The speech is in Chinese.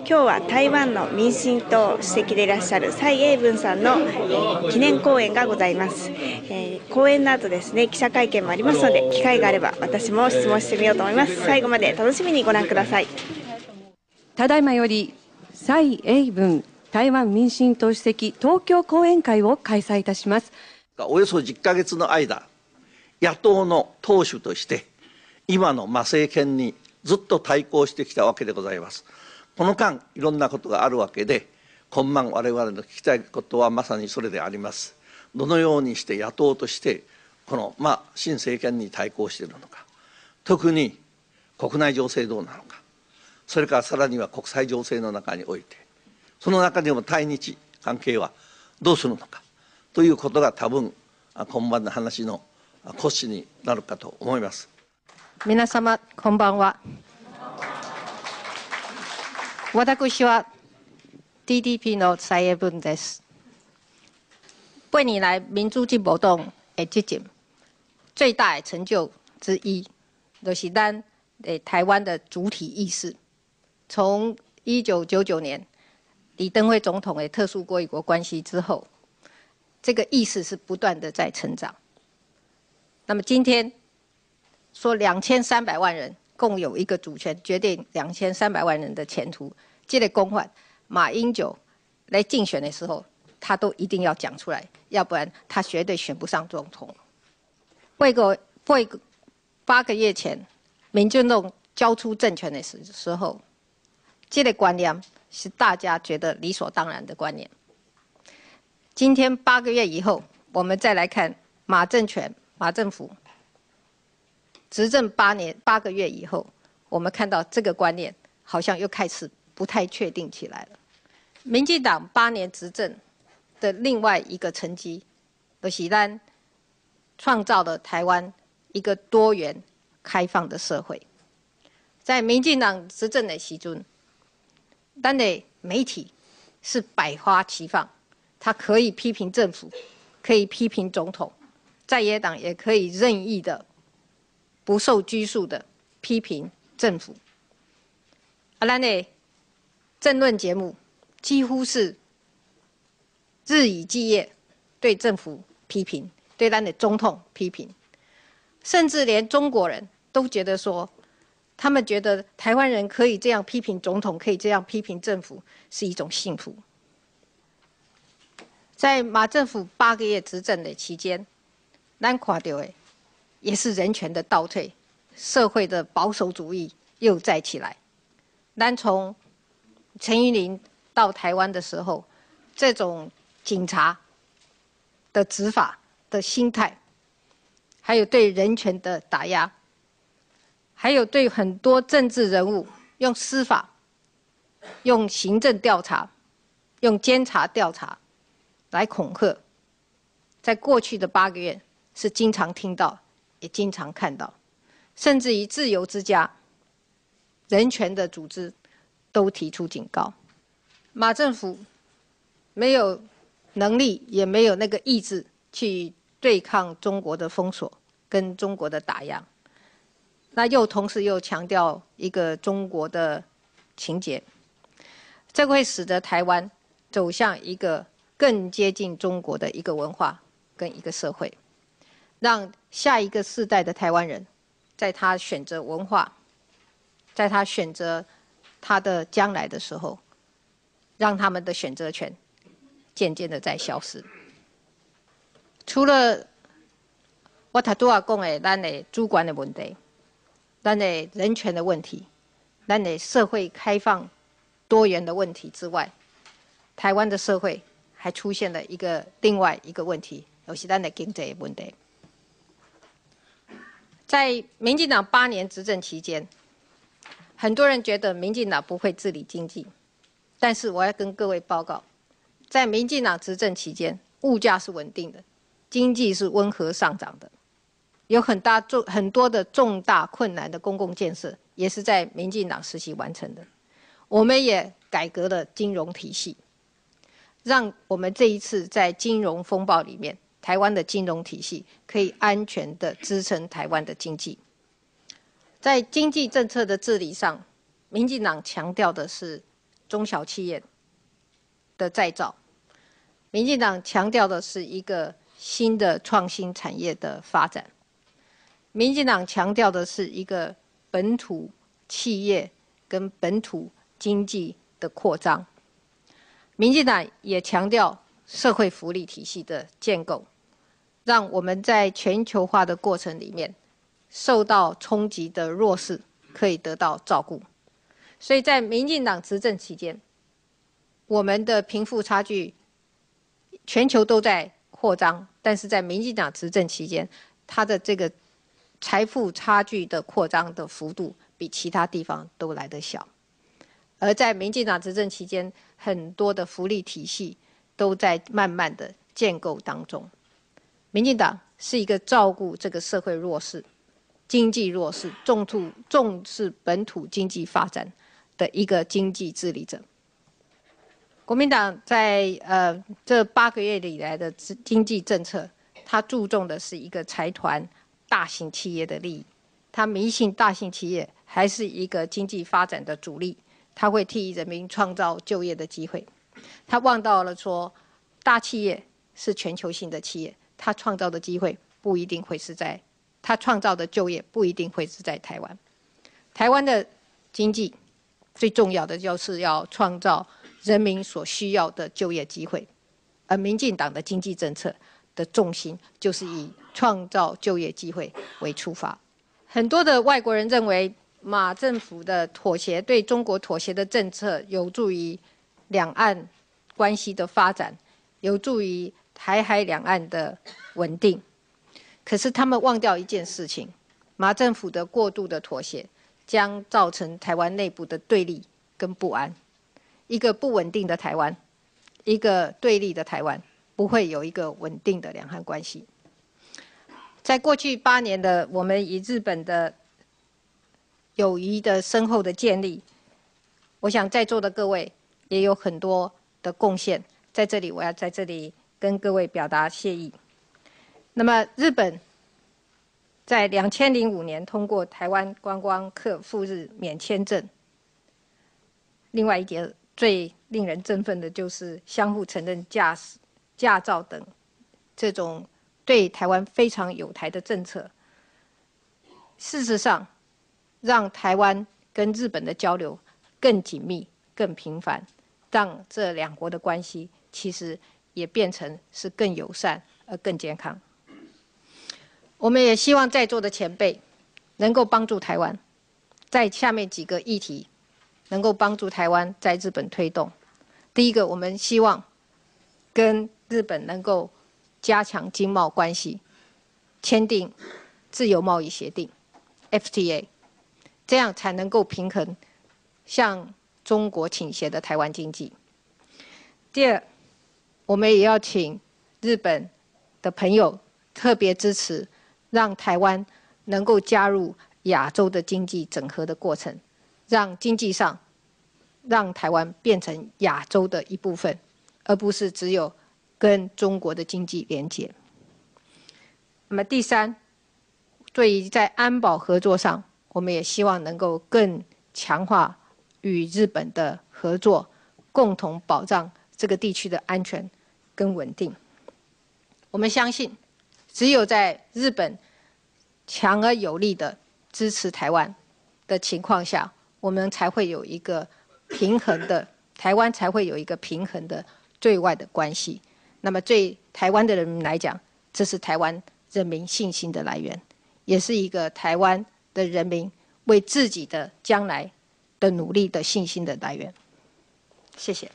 今日は台湾の民進党主席でいらっしゃる蔡英文さんの記念講演がございます、えー、講演の後ですね記者会見もありますので機会があれば私も質問してみようと思います最後まで楽しみにご覧くださいただいまより蔡英文台湾民進党主席東京講演会を開催いたしますおよそ10ヶ月の間野党の党首として今の政権にずっと対抗してきたわけでございます。この間いろんなことがあるわけで今晩我々の聞きたいことはまさにそれであります。どのようにして野党としてこの、まあ、新政権に対抗しているのか特に国内情勢どうなのかそれからさらには国際情勢の中においてその中でも対日関係はどうするのかということが多分今晩の話の骨子になるかと思います皆様こんばんは我打个比方，GDP 呢，三月份的是为你来民主进步党诶，最近最大的成就之一，就是单诶台湾的主体意识。从一九九九年李登辉总统诶特殊国与国关系之后，这个意识是不断的在成长。那么今天说两千三百万人共有一个主权，决定两千三百万人的前途。这类公患，马英九来竞选的时候，他都一定要讲出来，要不然他绝对选不上总统。未过未八个月前，民进党交出政权的时时候，这类观念是大家觉得理所当然的观念。今天八个月以后，我们再来看马政权、马政府执政八年八个月以后，我们看到这个观念好像又开始。不太确定起来了。民进党八年执政的另外一个成绩，罗喜丹创造了台湾一个多元开放的社会。在民进党执政的期中，丹的媒体是百花齐放，它可以批评政府，可以批评总统，在野党也可以任意的不受拘束的批评政府。啊，丹的。政论节目几乎是日以继夜对政府批评，对咱的总统批评，甚至连中国人都觉得说，他们觉得台湾人可以这样批评总统，可以这样批评政府是一种幸福。在马政府八个月执政的期间，咱看到的也是人权的倒退，社会的保守主义又再起来。咱从陈玉玲到台湾的时候，这种警察的执法的心态，还有对人权的打压，还有对很多政治人物用司法、用行政调查、用监察调查来恐吓，在过去的八个月是经常听到，也经常看到，甚至于自由之家、人权的组织。都提出警告，马政府没有能力，也没有那个意志去对抗中国的封锁跟中国的打压。那又同时又强调一个中国的情节，这会使得台湾走向一个更接近中国的一个文化跟一个社会，让下一个世代的台湾人在他选择文化，在他选择。他的将来的时候，让他们的选择权渐渐的在消失。除了我头多啊讲诶，咱的主管的问题，咱的人权的问题，咱的社会开放多元的问题之外，台湾的社会还出现了一个另外一个问题，就是咱的经济问题。在民进党八年执政期间。很多人觉得民进党不会治理经济，但是我要跟各位报告，在民进党执政期间，物价是稳定的，经济是温和上涨的，有很大重很多的重大困难的公共建设也是在民进党时期完成的，我们也改革了金融体系，让我们这一次在金融风暴里面，台湾的金融体系可以安全的支撑台湾的经济。在经济政策的治理上，民进党强调的是中小企业的再造；民进党强调的是一个新的创新产业的发展；民进党强调的是一个本土企业跟本土经济的扩张；民进党也强调社会福利体系的建构，让我们在全球化的过程里面。受到冲击的弱势可以得到照顾，所以在民进党执政期间，我们的贫富差距全球都在扩张，但是在民进党执政期间，它的这个财富差距的扩张的幅度比其他地方都来得小，而在民进党执政期间，很多的福利体系都在慢慢的建构当中，民进党是一个照顾这个社会弱势。经济弱势，重注重视本土经济发展的一个经济治理者。国民党在呃这八个月以来的经济政策，它注重的是一个财团、大型企业的利益。它迷信大型企业还是一个经济发展的主力，它会替人民创造就业的机会。它望到了说，大企业是全球性的企业，它创造的机会不一定会是在。他创造的就业不一定会是在台湾，台湾的经济最重要的就是要创造人民所需要的就业机会，而民进党的经济政策的重心就是以创造就业机会为出发。很多的外国人认为马政府的妥协对中国妥协的政策有助于两岸关系的发展，有助于台海两岸的稳定。可是他们忘掉一件事情，马政府的过度的妥协，将造成台湾内部的对立跟不安。一个不稳定的台湾，一个对立的台湾，不会有一个稳定的两岸关系。在过去八年的我们与日本的友谊的深厚的建立，我想在座的各位也有很多的贡献，在这里我要在这里跟各位表达谢意。那么，日本在两千零五年通过台湾观光客赴日免签证。另外一点最令人振奋的就是相互承认驾驶、驾照等这种对台湾非常友台的政策。事实上，让台湾跟日本的交流更紧密、更频繁，让这两国的关系其实也变成是更友善而更健康。我们也希望在座的前辈能够帮助台湾，在下面几个议题能够帮助台湾在日本推动。第一个，我们希望跟日本能够加强经贸关系，签订自由贸易协定 （FTA），这样才能够平衡向中国倾斜的台湾经济。第二，我们也要请日本的朋友特别支持。让台湾能够加入亚洲的经济整合的过程，让经济上，让台湾变成亚洲的一部分，而不是只有跟中国的经济连接。那么第三，所以在安保合作上，我们也希望能够更强化与日本的合作，共同保障这个地区的安全跟稳定。我们相信。只有在日本强而有力的支持台湾的情况下，我们才会有一个平衡的台湾才会有一个平衡的对外的关系。那么，对台湾的人来讲，这是台湾人民信心的来源，也是一个台湾的人民为自己的将来的努力的信心的来源。谢谢。